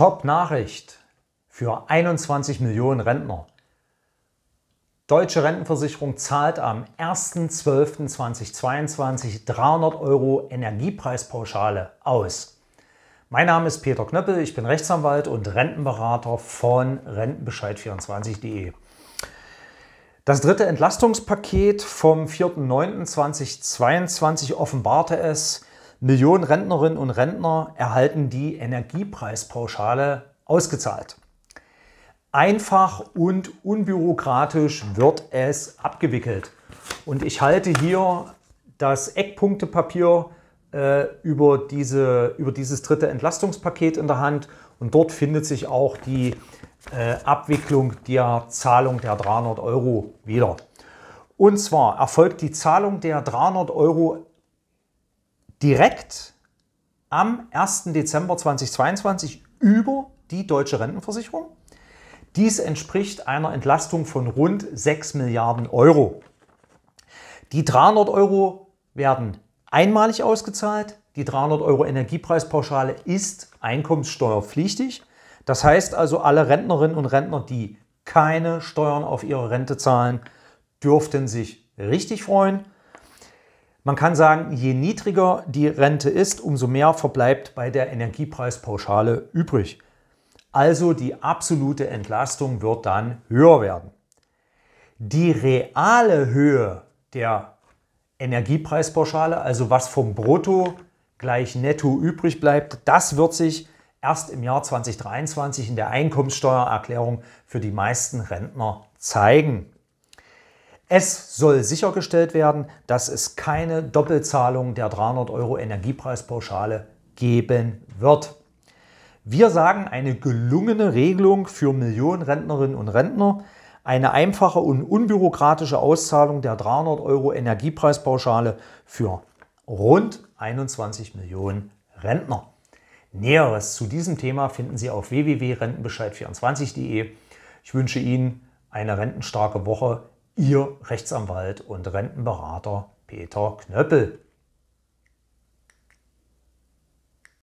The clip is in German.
Top-Nachricht für 21 Millionen Rentner. Deutsche Rentenversicherung zahlt am 1.12.2022 300 Euro Energiepreispauschale aus. Mein Name ist Peter Knöppel, ich bin Rechtsanwalt und Rentenberater von rentenbescheid24.de. Das dritte Entlastungspaket vom 4.9.2022 offenbarte es, Millionen Rentnerinnen und Rentner erhalten die Energiepreispauschale ausgezahlt. Einfach und unbürokratisch wird es abgewickelt. Und ich halte hier das Eckpunktepapier äh, über, diese, über dieses dritte Entlastungspaket in der Hand. Und dort findet sich auch die äh, Abwicklung der Zahlung der 300 Euro wieder. Und zwar erfolgt die Zahlung der 300 Euro direkt am 1. Dezember 2022 über die deutsche Rentenversicherung. Dies entspricht einer Entlastung von rund 6 Milliarden Euro. Die 300 Euro werden einmalig ausgezahlt. Die 300 Euro Energiepreispauschale ist einkommenssteuerpflichtig. Das heißt also, alle Rentnerinnen und Rentner, die keine Steuern auf ihre Rente zahlen, dürften sich richtig freuen. Man kann sagen, je niedriger die Rente ist, umso mehr verbleibt bei der Energiepreispauschale übrig. Also die absolute Entlastung wird dann höher werden. Die reale Höhe der Energiepreispauschale, also was vom Brutto gleich netto übrig bleibt, das wird sich erst im Jahr 2023 in der Einkommenssteuererklärung für die meisten Rentner zeigen. Es soll sichergestellt werden, dass es keine Doppelzahlung der 300 Euro Energiepreispauschale geben wird. Wir sagen eine gelungene Regelung für Millionen Rentnerinnen und Rentner, eine einfache und unbürokratische Auszahlung der 300 Euro Energiepreispauschale für rund 21 Millionen Rentner. Näheres zu diesem Thema finden Sie auf www.rentenbescheid24.de. Ich wünsche Ihnen eine rentenstarke Woche Ihr Rechtsanwalt und Rentenberater Peter Knöppel.